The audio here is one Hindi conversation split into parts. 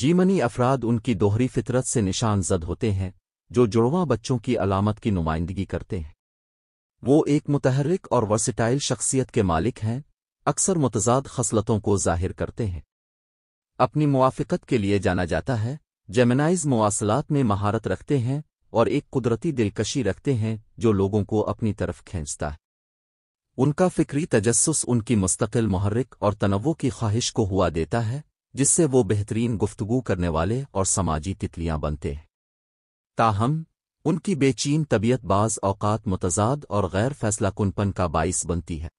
जीमनी अफराद उनकी दोहरी फितरत से निशान जद होते हैं जो जुड़वा बच्चों की अलामत की नुमाइंदगी करते हैं वो एक मुतहरिक और वर्सिटाइल शख्सियत के मालिक हैं अक्सर मुतजाद खसलतों को जाहिर करते हैं अपनी मुआफ़त के लिए जाना जाता है जेमिनाइज मुसलात में महारत रखते हैं और एक कुदरती दिलकशी रखते हैं जो लोगों को अपनी तरफ खींचता है उनका फ़िक्री तजस्स उनकी मुस्तकिल महरिक और तनवो की ख्वाहिश को हुआ देता है जिससे वो बेहतरीन गुफ्तगू करने वाले और समाजी तितलियां बनते हैं ताहम उनकी बेचीन तबीयत बाज़ औकात मुतजाद और गैर फैसला कुनपन का बाइस बनती है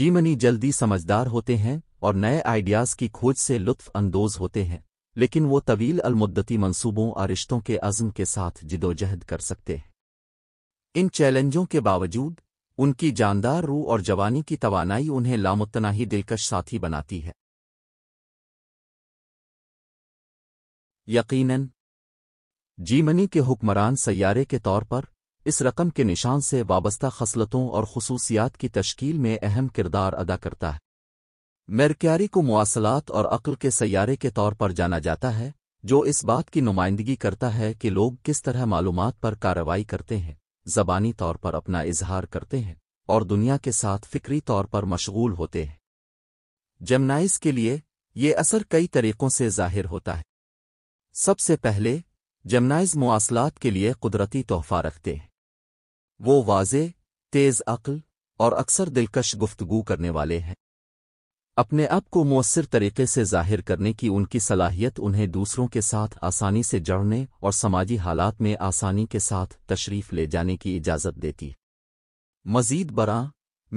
जीमनी जल्दी समझदार होते हैं और नए आइडियाज़ की खोज से लुत्फानंदोज होते हैं लेकिन वो तवील अलमुद्दती मंसूबों और रिश्तों के अज़म के साथ जिदोजहद कर सकते हैं इन चैलेंजों के बावजूद उनकी जानदार रूह और जवानी की तवानाई उन्हें लामुतनाही दिलकश साथी बनाती है यकीनन जीमनी के हुक्मरान सैारे के तौर पर इस रकम के निशान से वाबस्ता खसलतों और खसूसियात की तश्कील में अहम किरदार अदा करता है मेरक्यारी को मवासलात और अक्ल के सैारे के तौर पर जाना जाता है जो इस बात की नुमाइंदगी करता है कि लोग किस तरह मालूम पर कार्रवाई करते हैं जबानी तौर पर अपना इजहार करते हैं और दुनिया के साथ फिक्री तौर पर मशगूल होते हैं जमनाइस के लिए ये असर कई तरीक़ों से जाहिर होता है सबसे पहले जमनाइज मुआसलात के लिए कुदरती तोहफा रखते हैं वो वाजे तेज़ अक्ल और अक्सर दिलकश गुफ्तगू करने वाले हैं अपने आप को मौसर तरीके से जाहिर करने की उनकी सलाहियत उन्हें दूसरों के साथ आसानी से जड़ने और समाजी हालात में आसानी के साथ तशरीफ़ ले जाने की इजाज़त देती मजीद बरा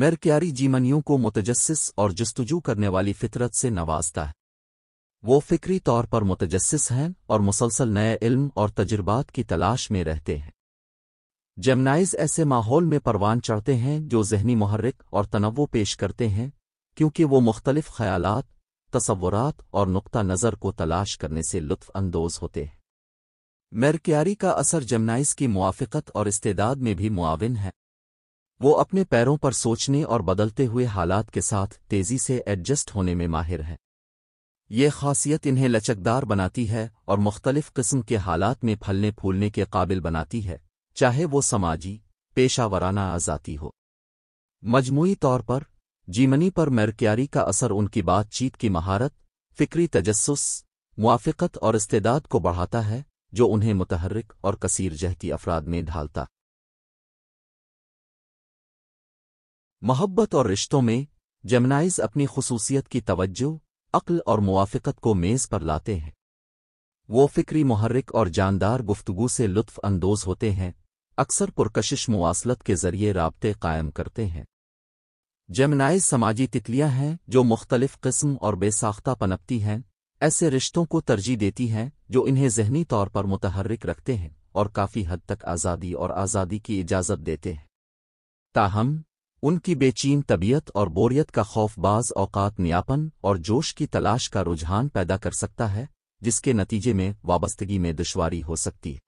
मेरक्यारी जीमनियों को मुतजस और जस्तजू करने वाली फितरत से नवाजता है वो फ़िक्री तौर पर मुतजस्स हैं और मुसलसल नए इल्म और तजुर्बात की तलाश में रहते हैं जमनाइज ऐसे माहौल में परवान चढ़ते हैं जो जहनी महर्रक और तनवो पेश करते हैं क्योंकि वो मुख्तलिफ ख्याल तस्वुरात और नुक़ नज़र को तलाश करने से लुत्फानंदोज़ होते हैं मेरक्यारी का असर जमनाइज की मुआफ़त और इस्तेदाद में भी मुआवन है वो अपने पैरों पर सोचने और बदलते हुए हालात के साथ तेज़ी से एडजस्ट होने में माहिर हैं ये खासियत इन्हें लचकदार बनाती है और मुख्तलिफ किस्म के हालात में फलने फूलने के काबिल बनाती है चाहे वो समाजी पेशावराना आज़ाती हो मजमूी तौर पर जीमनी पर मेरक्यारी का असर उनकी बातचीत की महारत फिक्री तजस्स मुआफ़त और इस्तेदाद को बढ़ाता है जो उन्हें मुतहरक और कसीर जहती अफराद में ढालता मोहब्बत और रिश्तों में जेमनाइज अपनी खसूसियत की तवज्जो अक्ल और मुआफ़त को मेज़ पर लाते हैं वो फ़िक्री महर्रिक और जानदार गुफ्तगु से लुत्फ़अंदोज़ होते हैं अक्सर पुरकशिश मुआसलत के ज़रिए रबते कायम करते हैं जमनाइज समाजी तितलियाँ हैं जो मुख्तलिफ़ किस्म और बेसाख्ता पनपती हैं ऐसे रिश्तों को तरजीह देती हैं जो इन्हें जहनी तौर पर मुतहरक रखते हैं और काफ़ी हद तक आज़ादी और आज़ादी की इजाज़त देते हैं ताहम उनकी बेचीन तबीयत और बोरियत का खौफ बाज औकात नियापन और जोश की तलाश का रुझान पैदा कर सकता है जिसके नतीजे में वाबस्तगी में दुश्वारी हो सकती है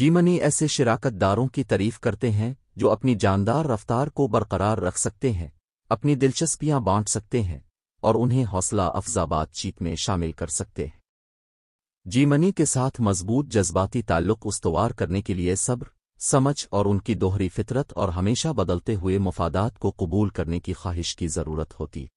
जीमनी ऐसे शिराकतदारों की तारीफ करते हैं जो अपनी जानदार रफ्तार को बरकरार रख सकते हैं अपनी दिलचस्पियां बांट सकते हैं और उन्हें हौसला अफजा बातचीत में शामिल कर सकते हैं जीमनी के साथ मजबूत जज्बाती ताल्लुक उसवार करने के लिए सब्र समझ और उनकी दोहरी फितरत और हमेशा बदलते हुए मफादात को कबूल करने की ख्वाहिश की ज़रूरत होती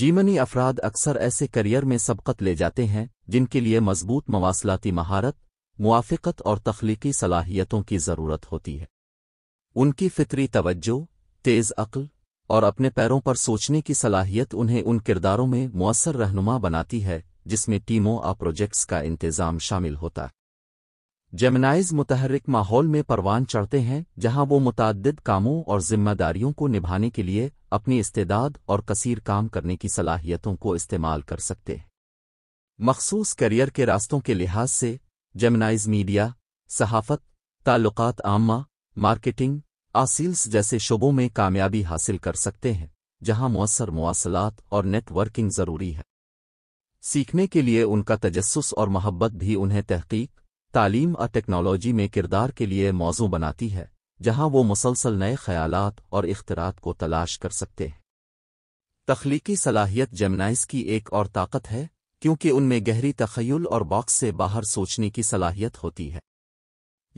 जीमनी अफराद अक्सर ऐसे करियर में सबकत ले जाते हैं जिनके लिए मजबूत मवासलाती महारत मुआफ़त और तख्लीकी सलाहियतों की ज़रूरत होती है उनकी फितरी तवज्जो तेज़ अक्ल और अपने पैरों पर सोचने की सलाहियत उन्हें उन किरदारों में मौसर रहनुमा बनाती है जिसमें टीमों और प्रोजेक्ट्स का इंतजाम शामिल होता है जेमिनाइज मुतहरक माहौल में परवान चढ़ते हैं जहां वो मुतद कामों और जिम्मेदारियों को निभाने के लिए अपनी इस्तेदाद और कसीर काम करने की सलाहियतों को इस्तेमाल कर सकते हैं मखसूस करियर के रास्तों के लिहाज से जेमनाइज मीडिया सहाफत ताल्लुकात आमा मार्केटिंग आसील्स जैसे शोबों में कामयाबी हासिल कर सकते हैं जहां मौसर मवासलात और नेटवर्किंग ज़रूरी है सीखने के लिए उनका तजस्स और मोहब्बत भी उन्हें तहकीक तालीम और टेक्नोलॉजी में किरदार के लिए मौजू बनाती है जहां वो मुसलसल नए ख्यालात और इख्तरात को तलाश कर सकते हैं तख्लीकी सलाहियत जेमनाइज की एक और ताकत है क्योंकि उनमें गहरी तखयल और बॉक्स से बाहर सोचने की सलाहियत होती है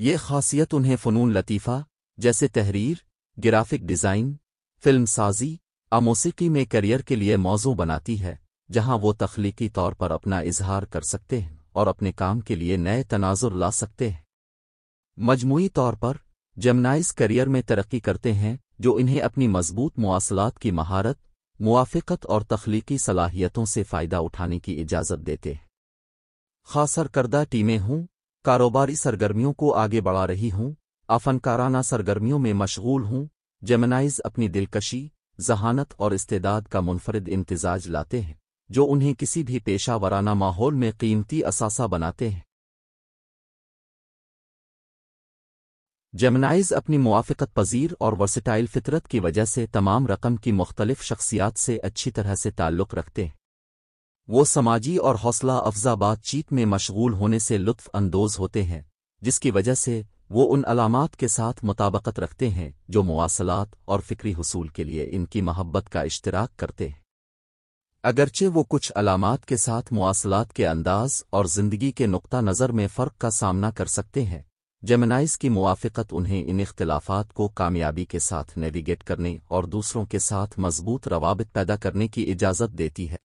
ये खासियत उन्हें फ़नून लतीफ़ा जैसे तहरीर ग्राफिक डिज़ाइन फिल्म साजी आमोसीकी में करियर के लिए मौजू बनाती है जहां वो तख्लीकी तौर पर अपना इजहार कर सकते हैं और अपने काम के लिए नए तनाजुर ला सकते हैं मजमूई तौर पर जमनाइज करियर में तरक्की करते हैं जो इन्हें अपनी मजबूत मवासलात की महारत मुआफ़त और तख्लीकी सलाहियतों से फ़ायदा उठाने की इजाज़त देते हैं खासर करदा टीमें हों कारोबारी सरगर्मियों को आगे बढ़ा रही हों अफनकाराना सरगर्मियों में मशगूल हों जमनाइज अपनी दिलकशी जहानत और इस्तेदाद का मुनफरद इम्तजाज लाते हैं जो उन्हें किसी भी पेशा वराना माहौल में कीमती असासा बनाते हैं जमनाइज अपनी मुआफ़त पजीर और वर्सिटाइल फितरत की वजह से तमाम रकम की मुख्तलिफ शख्सियात से अच्छी तरह से ताल्लुक़ रखते हैं वो समाजी और हौसला अफजा बातचीत में मशगूल होने से लुत्फानंदोज होते हैं जिसकी वजह से वो उन अलामत के साथ मुताबकत रखते हैं जो मवासलात और फ़िक्री हसूल के लिए इनकी महब्बत का इश्तराक करते हैं अगरचे वो कुछ अलामत के साथ मुआसलात के अंदाज और जिंदगी के नुकता नज़र में फ़र्क का सामना कर सकते हैं जेमिनाइज की मुआफ़त उन्हें इन इख्तलाफात को कामयाबी के साथ नेविगेट करने और दूसरों के साथ मजबूत रवाबित पैदा करने की इजाज़त देती है